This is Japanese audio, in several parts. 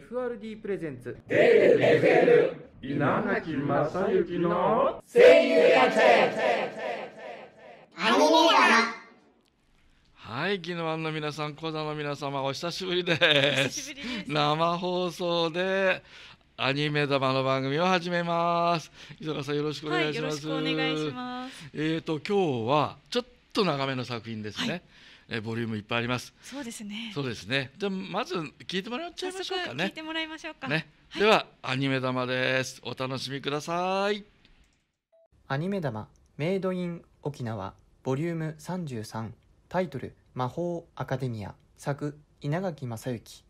FRD プレゼンツデイ FM 稲垣正幸の声優やつアニメだはい、昨日の皆さん、講座の皆様、お久しぶりです。です生放送でアニメ玉の番組を始めます。磯田さん、よろしくお願いします。はい、よろしくお願いします。えっ、と、今日はちょっと長めの作品ですね。はいえボリュームいっぱいあります。そうですね。そうですね。じゃまず聞いてもらっちゃいましょうかね。聞いてもらいましょうか。ね。はい、ではアニメ玉です。お楽しみください。アニメ玉メイドイン沖縄ボリューム三十三タイトル魔法アカデミア作稲垣正幸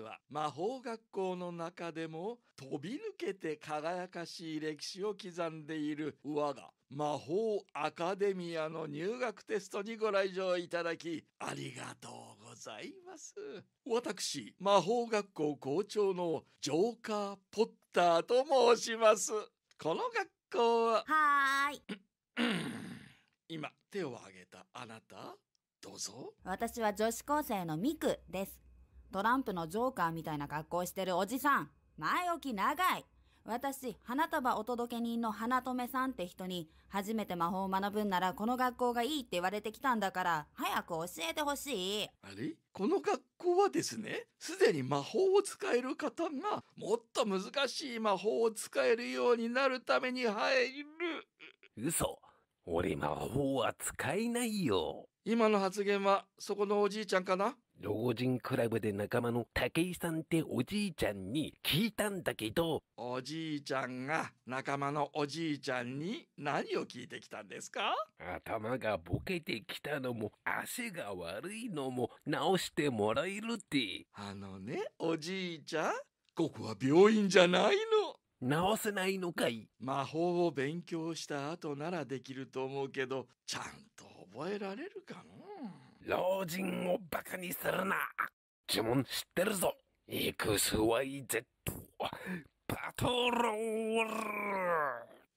は魔法学校の中でも飛び抜けて輝かしい歴史を刻んでいる我が魔法アカデミアの入学テストにご来場いただきありがとうございます。私、魔法学校校長のジョーカー・ポッターと申します。この学校は。はーい。今、手を挙げたあなた、どうぞ。私は女子高生のミクです。トランプのジョーカーみたいな格好してるおじさん。前置き長い。私、花束お届け人の花留さんって人に、初めて魔法を学ぶんならこの学校がいいって言われてきたんだから、早く教えてほしい。あれこの学校はですね、すでに魔法を使える方が、もっと難しい魔法を使えるようになるために入る。嘘。俺魔法は使えないよ。今の発言はそこのおじいちゃんかな老人クラブで仲間の武井さんっておじいちゃんに聞いたんだけどおじいちゃんが仲間のおじいちゃんに何を聞いてきたんですか頭がボケてきたのも足が悪いのも直してもらえるってあのねおじいちゃんここは病院じゃないの直せないのかい魔法を勉強した後ならできると思うけどちゃんと覚えられるかの老人をバカにするな呪文知ってるぞ !XYZ パトロール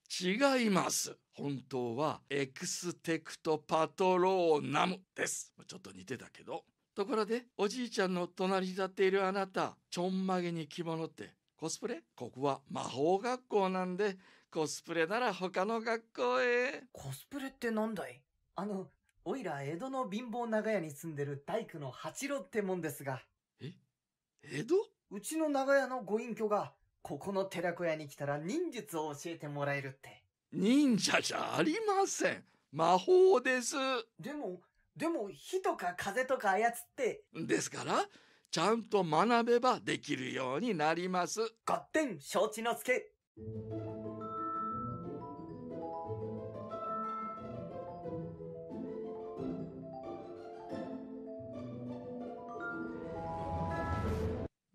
違います本当はエクステクトパトローナムですちょっと似てたけどところでおじいちゃんの隣に立っているあなたちょんまげに着物ってコスプレここは魔法学校なんでコスプレなら他の学校へコスプレってなんだいあの、おいら江戸の貧乏長屋に住んでる大工の八郎ってもんですが。え江戸うちの長屋のご隠居が、ここの寺子屋に来たら忍術を教えてもらえるって。忍者じゃありません。魔法です。でも、でも火とか風とか操って。ですから、ちゃんと学べばできるようになります。合点承知のけ。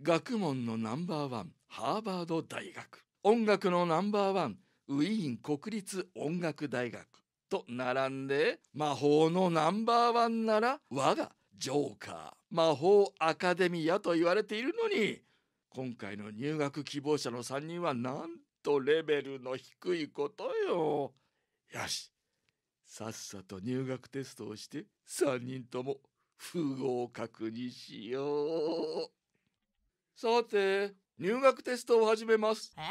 学問のナンバーワンハーバード大学音楽のナンバーワンウィーン国立音楽大学と並んで魔法のナンバーワンなら我がジョーカー魔法アカデミアと言われているのに今回の入学希望者の3人はなんとレベルの低いことよ。よしさっさと入学テストをして3人とも不合格にしよう。さて、入学テストを始めます。え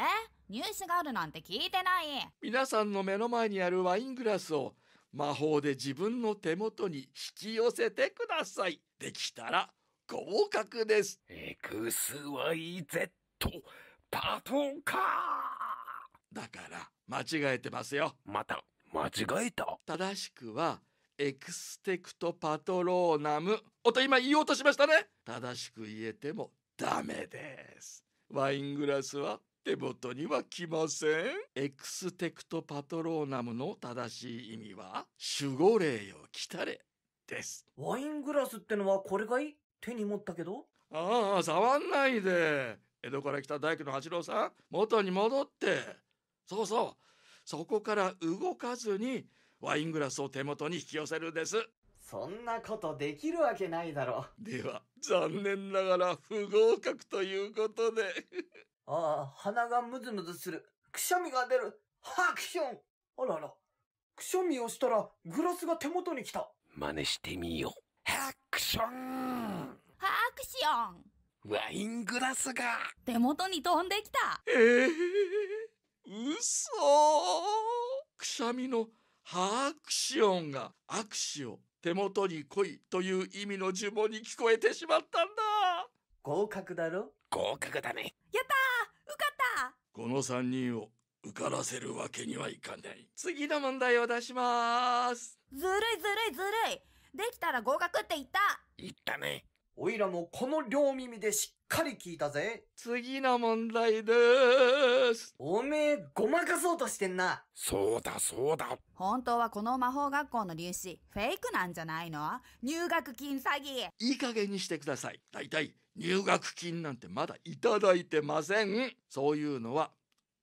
ニュースがあるなんて聞いてない。皆さんの目の前にあるワイングラスを魔法で自分の手元に引き寄せてください。できたら合格です。XYZ パトカーだから間違えてますよ。また間違えた正しくはエクステクトパトローナム。おと今言おうとしましたね。正しく言えてもダメです。ワイングラスは手元には来ません。エクステクトパトローナムの正しい意味は、守護霊よ来たれです。ワイングラスってのはこれがいい手に持ったけどああ、触んないで。江戸から来た大工の八郎さん、元に戻って。そうそう。そこから動かずに、ワイングラスを手元に引き寄せるんです。そんなことできるわけないだろ。う。では、残念ながら不合格ということで。ああ、鼻がムズムズする。くしゃみが出る。ハクションあらあら。くしゃみをしたら、グラスが手元に来た。真似してみよう。ハクションハクションワイングラスが手元に飛んできた。ええー、嘘くしゃみのハクションが握手を手元に来いという意味の呪文に聞こえてしまったんだ合格だろ合格だねやった受かったこの3人を受からせるわけにはいかない次の問題を出しますずるいずるいずるいできたら合格って言った言ったねおいらもこの両耳でしっかり聞いたぜ。次の問題でーす。おめえ、ごまかそうとしてんな。そうだ、そうだ。本当はこの魔法学校の入試、フェイクなんじゃないの入学金詐欺。いい加減にしてください。だいたい、入学金なんてまだいただいてません。そういうのは、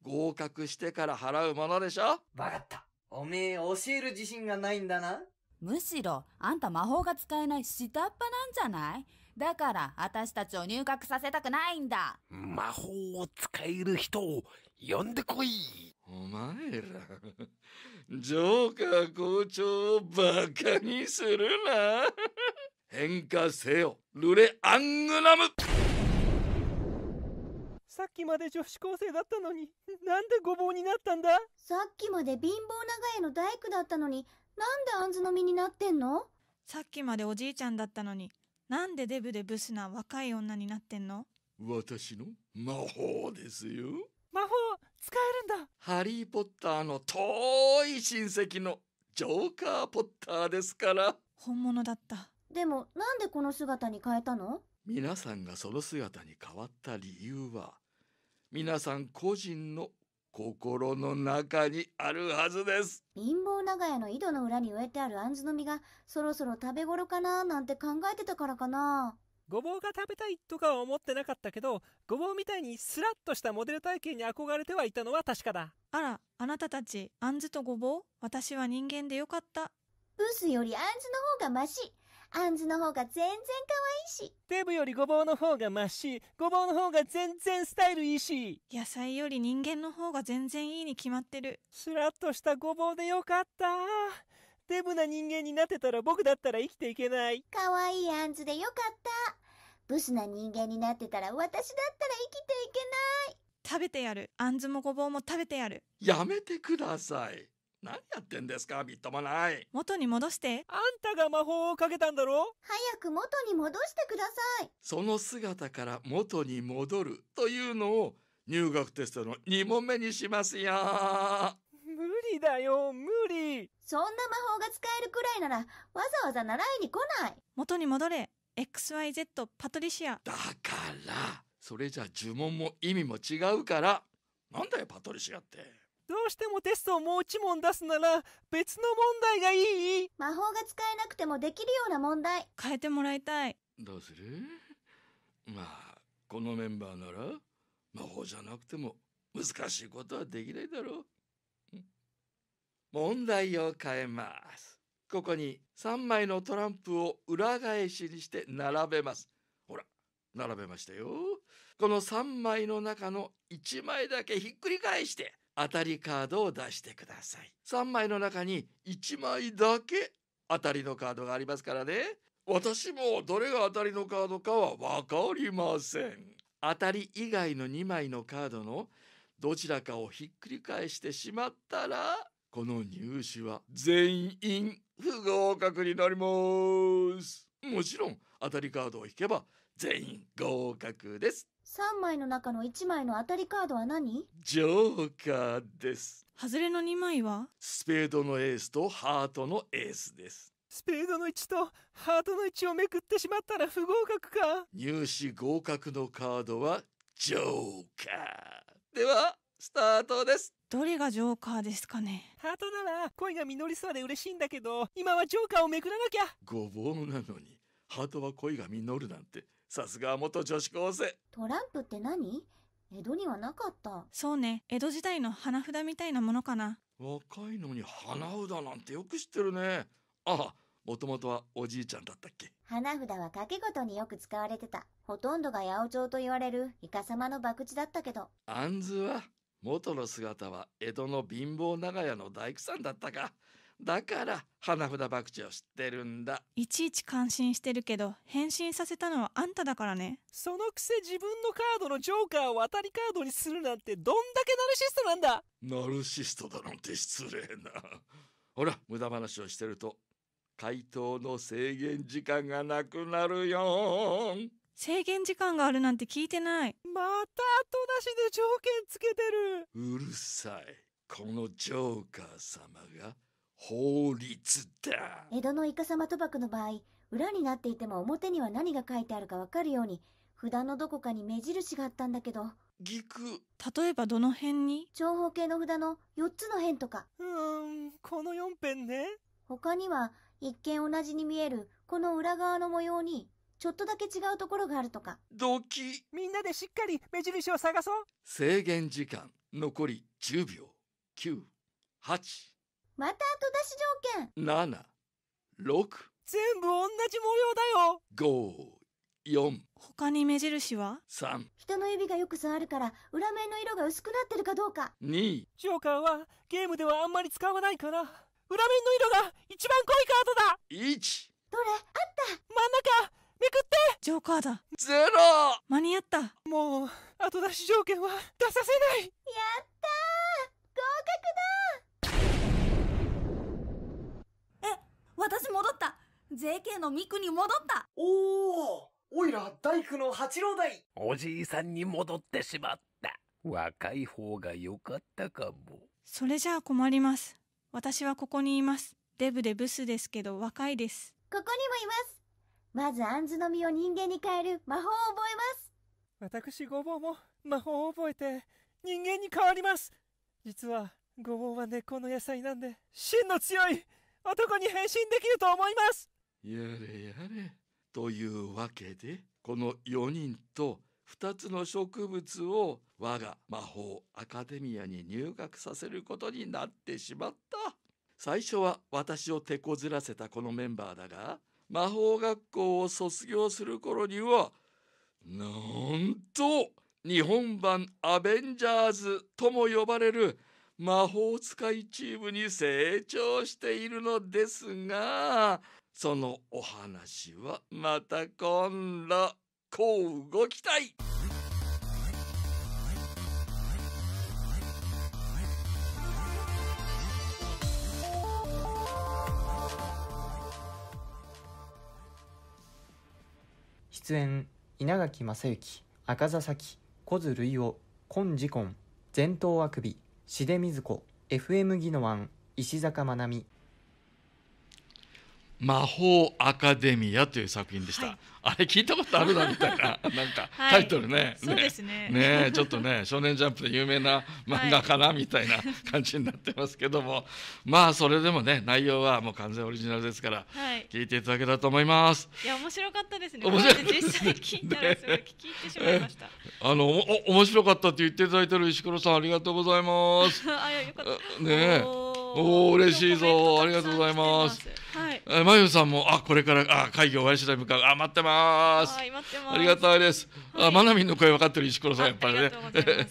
合格してから払うものでしょわかった。おめえ、教える自信がないんだな。むしろ、あんた魔法が使えない下っ端なんじゃないだから私たちを入学させたくないんだ。魔法を使える人を呼んでこい。お前ら、ジョーカー校長を馬鹿にするな。変化せよ、ルレ・アングラムさっきまで女子高生だったのに、なんでごぼうになったんださっきまで貧乏長屋の大工だったのに、なんであんずの実になってんのさっきまでおじいちゃんだったのに、なんでデブでブスな若い女になってんの私の魔法ですよ。魔法使えるんだハリー・ポッターの遠い親戚のジョーカー・ポッターですから。本物だった。でもなんでこの姿に変えたの皆さんがその姿に変わった理由は皆さん個人の心の中にあるはずです貧乏長屋の井戸の裏に植えてあるあんずの実がそろそろ食べ頃かななんて考えてたからかなごぼうが食べたいとかは思ってなかったけどごぼうみたいにスラッとしたモデル体型に憧れてはいたのは確かだあらあなたたちあんずとごぼう私は人間でよかったブスより杏の方がマシあんずの方が全然可愛いし。デブよりごぼうの方がマシ。ごぼうの方が全然スタイルいいし。野菜より人間の方が全然いいに決まってる。スラッとしたごぼうでよかった。デブな人間になってたら僕だったら生きていけない。可愛いあんずでよかった。ブスな人間になってたら私だったら生きていけない。食べてやる。あんずもごぼうも食べてやる。やめてください。何やってんですかみっともない元に戻してあんたが魔法をかけたんだろ早く元に戻してくださいその姿から元に戻るというのを入学テストの2問目にしますよ無理だよ無理そんな魔法が使えるくらいならわざわざ習いに来ない元に戻れ XYZ パトリシアだからそれじゃ呪文も意味も違うからなんだよパトリシアってどうしてもテストをもう一問出すなら、別の問題がいい魔法が使えなくてもできるような問題。変えてもらいたい。どうするまあ、このメンバーなら、魔法じゃなくても難しいことはできないだろう。問題を変えます。ここに3枚のトランプを裏返しにして並べます。ほら、並べましたよ。この3枚の中の1枚だけひっくり返して、当たりカードを出してください3枚の中に1枚だけ当たりのカードがありますからね私もどれが当たりのカードかは分かりません当たり以外の2枚のカードのどちらかをひっくり返してしまったらこの入試は全員不合格になりますもちろん当たりカードを引けば全員合格です3枚の中の1枚の当たりカードは何ジョーカーです外れの2枚はスペードのエースとハートのエースですスペードの1とハートの1をめくってしまったら不合格か入試合格のカードはジョーカーではスタートですどれがジョーカーですかねハートなら恋が実りそうで嬉しいんだけど今はジョーカーをめくらなきゃごぼうなのにハートは恋が実るなんてさすが元女子高生トランプって何江戸にはなかったそうね江戸時代の花札みたいなものかな若いのに花札なんてよく知ってるねあもともとはおじいちゃんだったっけ花札は掛け事によく使われてたほとんどが八百長と言われるイカ様の博打だったけどあんずは元の姿は江戸の貧乏長屋の大工さんだったかだから花札博打を知ってるんだいちいち感心してるけど返信させたのはあんただからねそのくせ自分のカードのジョーカーを渡りカードにするなんてどんだけナルシストなんだナルシストだなんて失礼なほら無駄話をしてると回答の制限時間がなくなるよ制限時間があるなんて聞いてないまた後出しで条件つけてるうるさいこのジョーカー様が法律だ。江戸のイカサマ賭博の場合、裏になっていても表には何が書いてあるかわかるように、札のどこかに目印があったんだけど。ぎく。例えばどの辺に長方形の札の4つの辺とか。うーん、この4辺ね。他には、一見同じに見える、この裏側の模様に、ちょっとだけ違うところがあるとか。ドキ。みんなでしっかり目印を探そう。制限時間、残り10秒。9、8、また後出し条件7 6全部同じ模様だよ5 4他に目印は ?3 人の指がよく触るから裏面の色が薄くなってるかどうか2ジョーカーはゲームではあんまり使わないから裏面の色が一番濃いカードだ1どれあった真ん中めくってジョーカーだゼロ間に合ったもう後出し条件は出させないやった合格だ私戻った !JK のミクに戻ったおおおいら、大工の八郎代おじいさんに戻ってしまった。若い方が良かったかも。それじゃあ困ります。私はここにいます。デブでブスですけど若いです。ここにもいますまずアズの実を人間に変える魔法を覚えます私ごぼうも魔法を覚えて人間に変わります実はごぼうは根っこの野菜なんで芯の強い男に変身できると思いますやれやれ。というわけで、この4人と2つの植物を我が魔法アカデミアに入学させることになってしまった。最初は私を手こずらせたこのメンバーだが、魔法学校を卒業する頃には、なんと日本版アベンジャーズとも呼ばれる魔法使いチームに成長しているのですがそのお話はまた今度こうご期待出演稲垣正幸赤座咲小津類夫今次根前頭あくびしでみずこ FM 技の湾石坂まなみ魔法アカデミアという作品でした、はい、あれ聞いたことあるなみたいな なんかタイトルねはい、ねね、ね、ちょっとね「少年ジャンプ」で有名な漫画かな、みたいな 感じになってますけどもまあそれでもね内容はもう完全オリジナルですから聞いていただけたと思います、いや、面白かったですね面白かっ聞いたらすご聞き入ってしまいました、あのお面白かったって言っていただいてる石黒さんありがとうございますあよかったねおお嬉しいぞありがとうございます。はい。まゆさんもあこれからあ会議終わり次第向かうあ待ってます。はい待ってます。ありがたいです。はい、あマナミンの声分かってる石黒さんやっぱりね。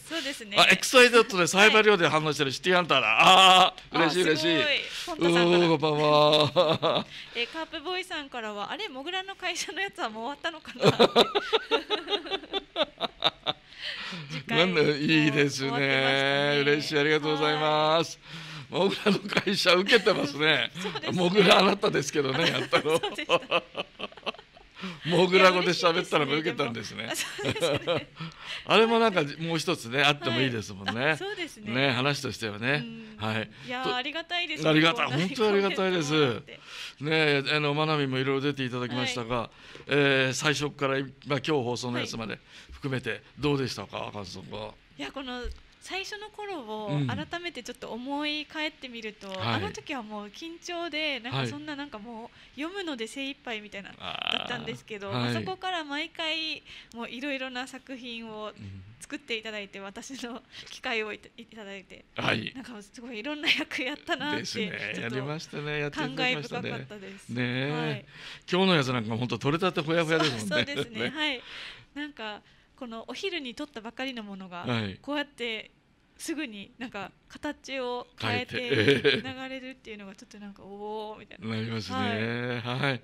そうですね。あエクサイドットでサイバー量で反応してるシティハンターだ。ああ嬉しい嬉しい。おおこんばんは。えカープボーイさんからはあれモグラの会社のやつはもう終わったのかな。なんだいいですね。嬉しいありがとうございます。モグラの会社受けてますね。すねモグラあなたですけどね、やったの。モグラ語で喋ったら受けたんですね。あれもなんかもう一つねあってもいいですもんね。そうですね。話としてはね。はい。いやありがたいです。ありがた本当ありがたいです。ねあのまなみもいろいろ出ていただきましたが、え最初からまあ今日放送のやつまで含めてどうでしたか赤さが。いやこの最初の頃を改めてちょっと思い返ってみると、うん、あの時はもう緊張でなんかそんななんかもう読むので精一杯みたいな、だったんですけど、はい、そこから毎回もういろいろな作品を作っていただいて、私の機会をいただいて、はい、なんかすごいいろんな役やったなってちょっと感慨深かったです。ね、ね、はい、今日のやつなんか本当取れたてほやほやですもんね。そうですねはいなんかこのお昼に取ったばかりのものが、こうやってすぐになんか形を変えて 流れるっていうのがちょっとなんかおおみたいな。なりますね。はい、はい、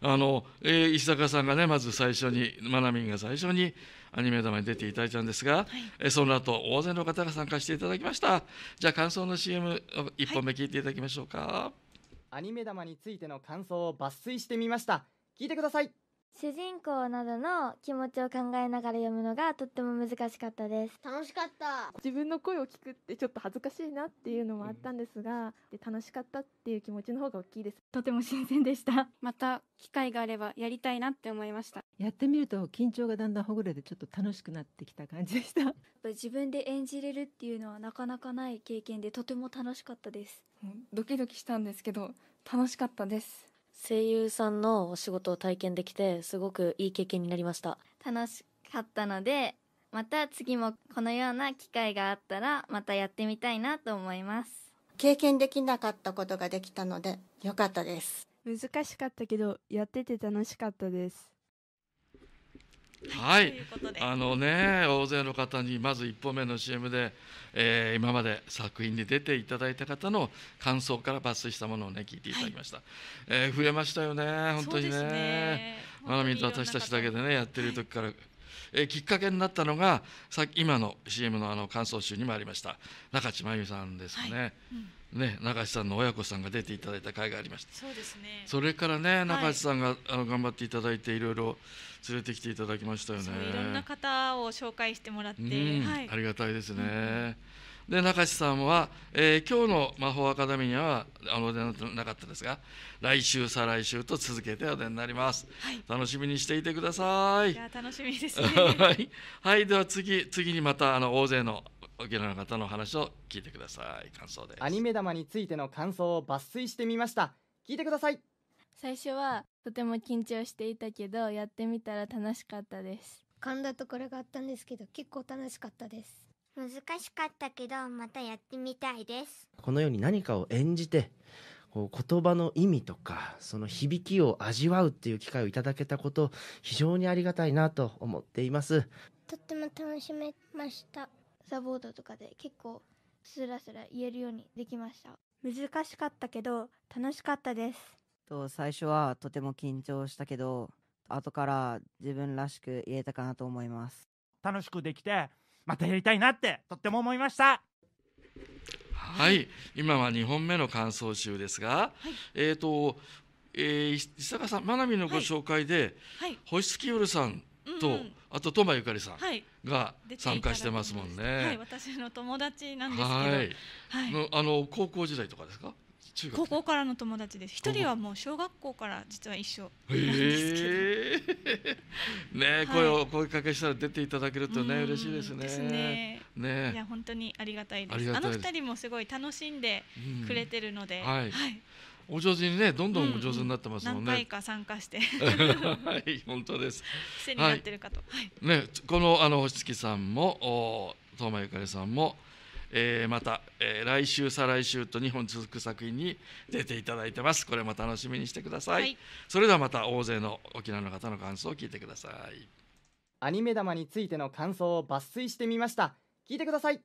あの、えー、石坂さんがねまず最初にまなみんが最初にアニメ玉に出ていただいたんですが、はい、えその後大勢の方が参加していただきました。じゃあ感想の CM 一本目聞いていただきましょうか、はい。アニメ玉についての感想を抜粋してみました。聞いてください。主人公などの気持ちを考えながら読むのがとっても難しかったです。楽しかった。自分の声を聞くってちょっと恥ずかしいなっていうのもあったんですが、で楽しかったっていう気持ちの方が大きいです。とても新鮮でした。また機会があればやりたいなって思いました。やってみると緊張がだんだんほぐれてちょっと楽しくなってきた感じでした。やっぱ自分で演じれるっていうのはなかなかない経験でとても楽しかったです。ドキドキしたんですけど楽しかったです。声優さんのお仕事を体験できてすごくいい経験になりました楽しかったのでまた次もこのような機会があったらまたやってみたいなと思います経験できなかったことができたのでよかったです難しかったけどやってて楽しかったですはい、あのね大勢の方にまず1本目の CM で、えー、今まで作品に出ていただいた方の感想から抜粋したものをね聞いていただきました、はい、えー、増えましたよね本当にねねまなみと私たちだけでねやってる時からえきっかけになったのがさっき今の CM のあの感想集にもありました中地真由美さんですかね。はいうん、ね、中地さんの親子さんが出ていただいた会がありましたそうですねそれからね中地さんが、はい、あの頑張っていただいていろいろ連れてきていただきましたよねいろんな方を紹介してもらって、うんはい、ありがたいですね。うんで中地さんは、えー、今日の魔法アカデミーにはあの出になかったですが来週再来週と続けてお出になります、はい、楽しみにしていてくださいいや楽しみです、ね、はい、はい、では次次にまたあの大勢の沖縄の方の話を聞いてください感想ですアニメ玉についての感想を抜粋してみました聞いてください最初はとても緊張していたけどやってみたら楽しかったです噛んだところがあったんですけど結構楽しかったです難しかったけどまたやってみたいですこのように何かを演じてこう言葉の意味とかその響きを味わうっていう機会をいただけたこと非常にありがたいなと思っていますとっても楽しめましたサボードとかで結構スラスラ言えるようにできました難しかったけど楽しかったですと最初はとても緊張したけど後から自分らしく言えたかなと思います楽しくできてまたやりたいなってとっても思いましたはい、今は2本目の感想集ですが、はい、えっ、ー、と、えー、伊坂さん、まなみのご紹介で、はいはい、星月夜さんと、うんうん、あとトマゆかりさんが参加してますもんね。はい、私の友達なんですけど、はい、のあの高校時代とかですか？高校からの友達です一人はもう小学校から実は一緒なんですけど、えー、ね、はい、声を声かけしたら出ていただけるとね嬉しいですねですねねいや本当にありがたいですあの二人もすごい楽しんでくれてるので、うん、はい、はいお上手にね、どんどん上手になってますもんね。うんうん、何回か参加して。はい、本当です。癖になってるかと。はい、ね、このあの星月さんも、お、東間ゆかりさんも。えー、また、えー、来週再来週と2本続く作品に出ていただいてますこれも楽しみにしてください、はい、それではまた大勢の沖縄の方の感想を聞いてくださいアニメ玉についての感想を抜粋してみました聞いてください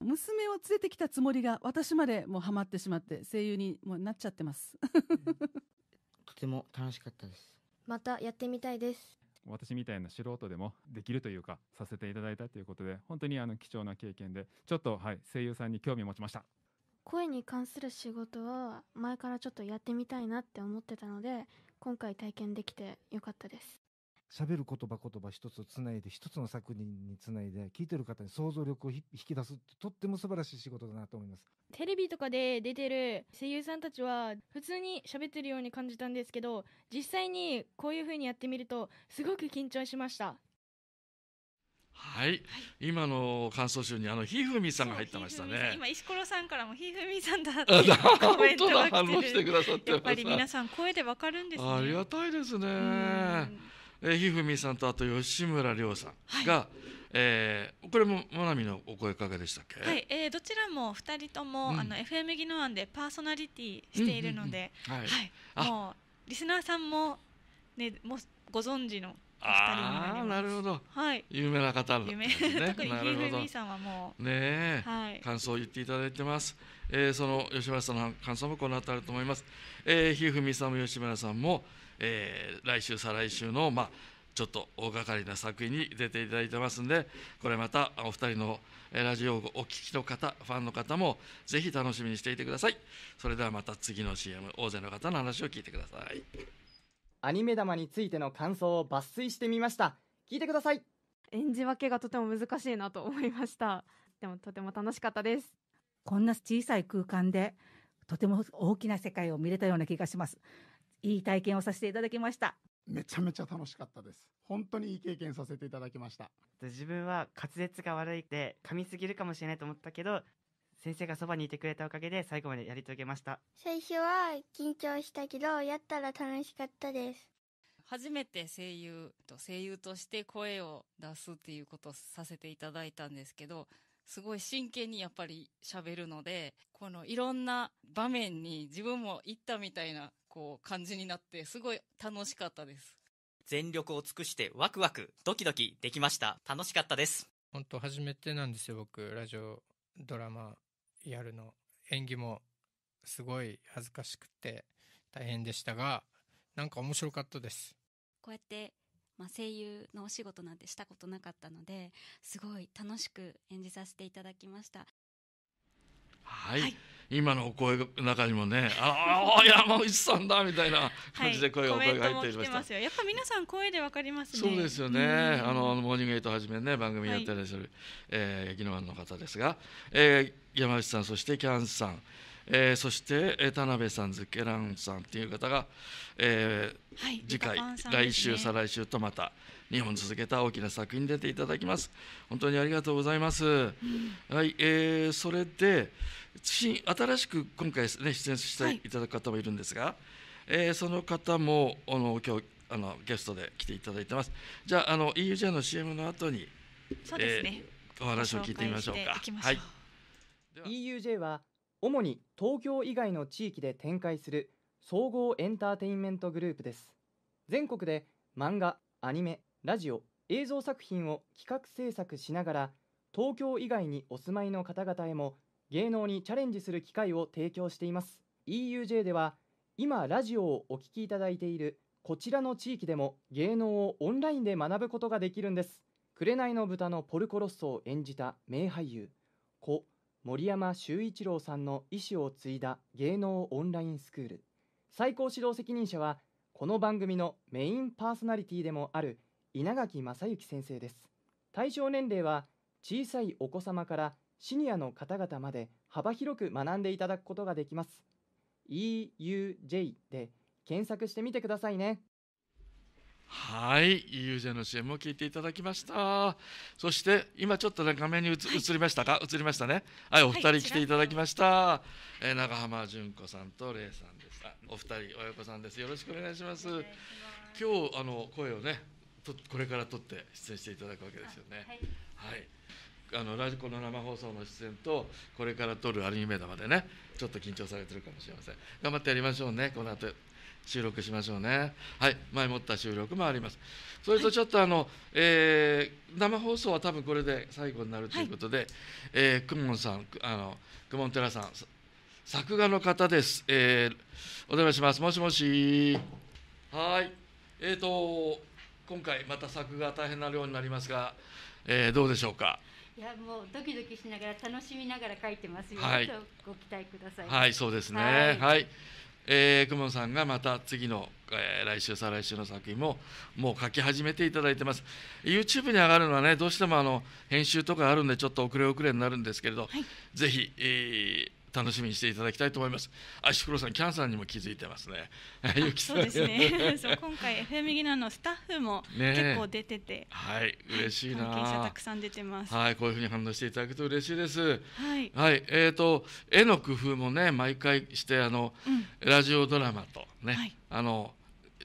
娘を連れてきたつもりが私までもうハマってしまって声優にもなっちゃってます とても楽しかったですまたやってみたいです私みたいな素人でもできるというかさせていただいたということで本当にあの貴重な経験でちょっと、はい、声優さんに興味を持ちました声に関する仕事は前からちょっとやってみたいなって思ってたので今回体験できてよかったです喋る言葉言葉一つをつないで一つの作品につないで聞いてる方に想像力を引き出すってとっても素晴らしい仕事だなと思いますテレビとかで出てる声優さんたちは普通に喋ってるように感じたんですけど実際にこういうふうにやってみるとすごく緊張しましたはい、はい、今の感想集にあのひふみさんが入ってましたね。今石ころさんからもひふみさんだってコメントが来てる。反してくださってやっぱり皆さん声でわかるんです、ね、ありがたいですね。えー、ひふみさんとあと吉村亮さんが、はい、えー、これもまなみのお声かけでしたっけ？はい、えー、どちらも二人とも、うん、あの FM 技能案でパーソナリティしているので、はい、もうリスナーさんもねもご存知のああなるほど、はい、有名な方なんね。特にひふみさんはもうね、はい、感想を言っていただいてます。えー、その吉村さんの感想もこの後あると思います。えー、ひふみさんも吉村さんも。えー、来週再来週の、まあ、ちょっと大掛かりな作品に出ていただいてますんでこれまたお二人のラジオをお聞きの方ファンの方もぜひ楽しみにしていてくださいそれではまた次の CM 大勢の方の話を聞いてくださいアニメ玉についての感想を抜粋してみました聞いてください演じ分けがとても難しいなと思いましたでもとても楽しかったですこんな小さい空間でとても大きな世界を見れたような気がしますいい体験をさせていただきましためちゃめちゃ楽しかったです本当にいい経験させていただきました自分は滑舌が悪いで噛みすぎるかもしれないと思ったけど先生がそばにいてくれたおかげで最後までやり遂げました最初は緊張したけどやったら楽しかったです初めて声優と声優として声を出すっていうことをさせていただいたんですけどすごい真剣にやっぱり喋るのでこのいろんな場面に自分も行ったみたいなこう、感じになって、すごい楽しかったです。全力を尽くしてワクワク、ドキドキできました。楽しかったです。本当初めてなんですよ、僕、ラジオ、ドラマ、やるの。演技も、すごい恥ずかしくて、大変でしたが、なんか面白かったです。こうやって、まあ、声優のお仕事なんてしたことなかったのですごい楽しく演じさせていただきました。はい、はい今のお声の中にもね「ああ山内さんだ」みたいな感じで声が、はい、声が入っていましたやっぱ皆さん声でわかります、ね、そうですよねあのモーニングエイトはじめね番組やってらっしゃる、はい、えー、ギノワンの方ですが、えー、山内さんそしてキャンさんえー、そして、えー、田辺さん、ズケランさんっていう方が、えー、はい、次回、ね、来週、再来週とまた日本続けた大きな作品に出ていただきます。本当にありがとうございます。うん、はい、えー、それで、新しく今回、ね、出演していただく方もいるんですが、はい、えー、その方もあの今日あのゲストで来ていただいてます。じゃああの EUJ の CM の後にそうですね、えー、お話を聞いてみましょうか。はい。EUJ は主に東京以外の地域で展開する総合エンターテインメントグループです。全国で漫画、アニメ、ラジオ、映像作品を企画制作しながら東京以外にお住まいの方々へも芸能にチャレンジする機会を提供しています EUJ では今ラジオをお聴きいただいているこちらの地域でも芸能をオンラインで学ぶことができるんです紅の豚のポルコロッソを演じた名俳優故森山修一郎さんの意思を継いだ芸能オンラインスクール最高指導責任者はこの番組のメインパーソナリティでもある稲垣正幸先生です対象年齢は小さいお子様からシニアの方々まで幅広く学んでいただくことができます EUJ で検索してみてくださいねはい、EUJ の CM を聞いていただきました。そして今ちょっとね画面に映、はい、りましたか？映りましたね。はい、お二人来ていただきました。えー、長浜純子さんとレイさんです。お二人親子さんです。よろしくお願いします。ます今日あの声をね、これから撮って出演していただくわけですよね。はい、はいあのラジコの生放送の出演とこれから撮るアルミメダまでねちょっと緊張されてるかもしれません頑張ってやりましょうねこの後収録しましょうねはい前もった収録もありますそれとちょっとあの、はい、えー、生放送は多分これで最後になるということで、はい、えー、くもんさんあのくもん寺さん作画の方です、えー、お邪魔しますもしもしはいえーと今回また作画大変な量になりますが、えー、どうでしょうかいやもうドキドキしながら楽しみながら書いてますよ、はい、ご期待ください。はい、そうですね。はい、はい、えー、久さんがまた次の、えー、来週再来週の作品ももう書き始めていただいてます。YouTube に上がるのはねどうしてもあの編集とかあるんでちょっと遅れ遅れになるんですけれど、はい、ぜひ、えー、楽しみにしていただきたいと思います。あ、足黒さん、キャンさんにも気づいてますね。そうですね。そう今回 FM ギナーのスタッフも結構出てて、はい、嬉しいな。たくさん出てます。はい、こういうふうに反応していただくと嬉しいです。はい、はい、えっ、ー、と絵の工夫もね毎回してあの、うん、ラジオドラマとね、はい、あの。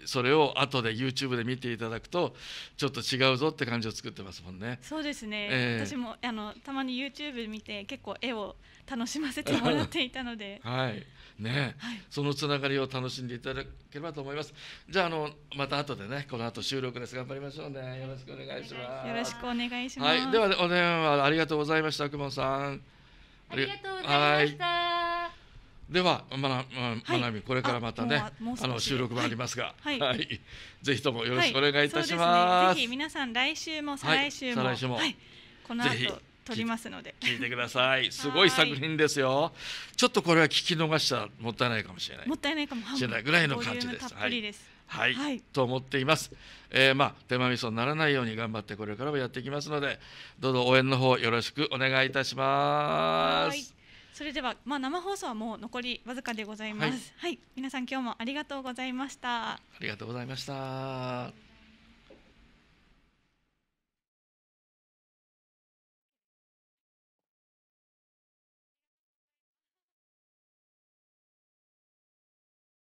それを後で YouTube で見ていただくとちょっと違うぞって感じを作ってますもんね。そうですね、えー、私もあのたまに YouTube 見て結構絵を楽しませてもらっていたので、はいね、はい、そのつながりを楽しんでいただければと思います。じゃああのまた後でねこの後収録です頑張りましょうねよろしくお願いします。よろしくお願いします。はい、ではお電話ありがとうございました久保さん。ありがとうございました。では、まな、まなみ、これからまたね、あの収録もありますが、はい、ぜひともよろしくお願いいたします。ぜひ皆さん来週も再来週も、はい、この後撮りますので、聞いてください。すごい作品ですよ。ちょっとこれは聞き逃したらもったいないかもしれない。もったいないかもしれないぐらいの感じです。はい、はい、と思っています。えー、まあ、手間味噌にならないように頑張ってこれからもやっていきますので、どうぞ応援の方よろしくお願いいたします。はそれでは、まあ、生放送はもう残りわずかでございます、はい、はい、皆さん今日もありがとうございましたありがとうございました